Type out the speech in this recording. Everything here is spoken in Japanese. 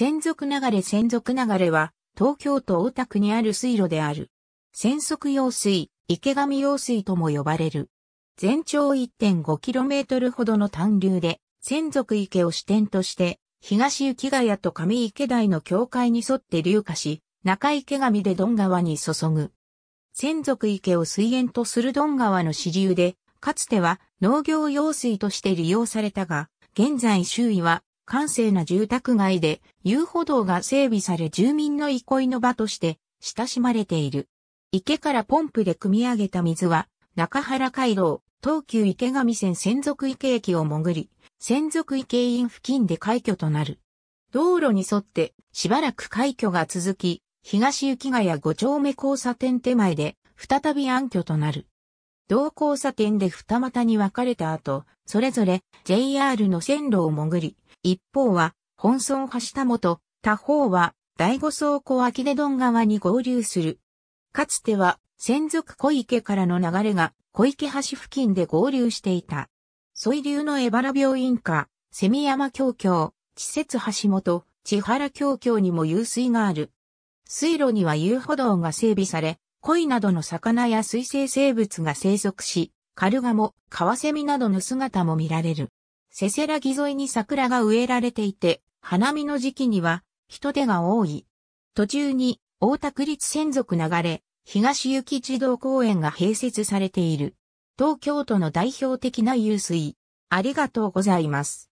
専属流れ専属流れは、東京都大田区にある水路である。専属用水、池上用水とも呼ばれる。全長 1.5km ほどの単流で、専属池を支点として、東雪ヶ谷と上池台の境界に沿って流下し、中池上でドン川に注ぐ。専属池を水源とするドン川の支流で、かつては農業用水として利用されたが、現在周囲は閑静な住宅街で遊歩道が整備され住民の憩いの場として親しまれている。池からポンプで汲み上げた水は中原回廊、東急池上線専属池駅を潜り、専属池院付近で海挙となる。道路に沿ってしばらく海挙が続き、東雪ヶ谷五丁目交差点手前で再び暗挙となる。同交差点で二股に分かれた後、それぞれ JR の線路を潜り、一方は本村橋田元、他方は第五倉庫秋出丼川に合流する。かつては専属小池からの流れが小池橋付近で合流していた。水流の江原病院か、蝉山橋橋、地節橋本、千原橋橋にも湧水がある。水路には遊歩道が整備され、鯉などの魚や水生生物が生息し、カルガモ、カワセミなどの姿も見られる。せせらぎ沿いに桜が植えられていて、花見の時期には人手が多い。途中に大田区立専属流れ、東行き児童公園が併設されている。東京都の代表的な湧水。ありがとうございます。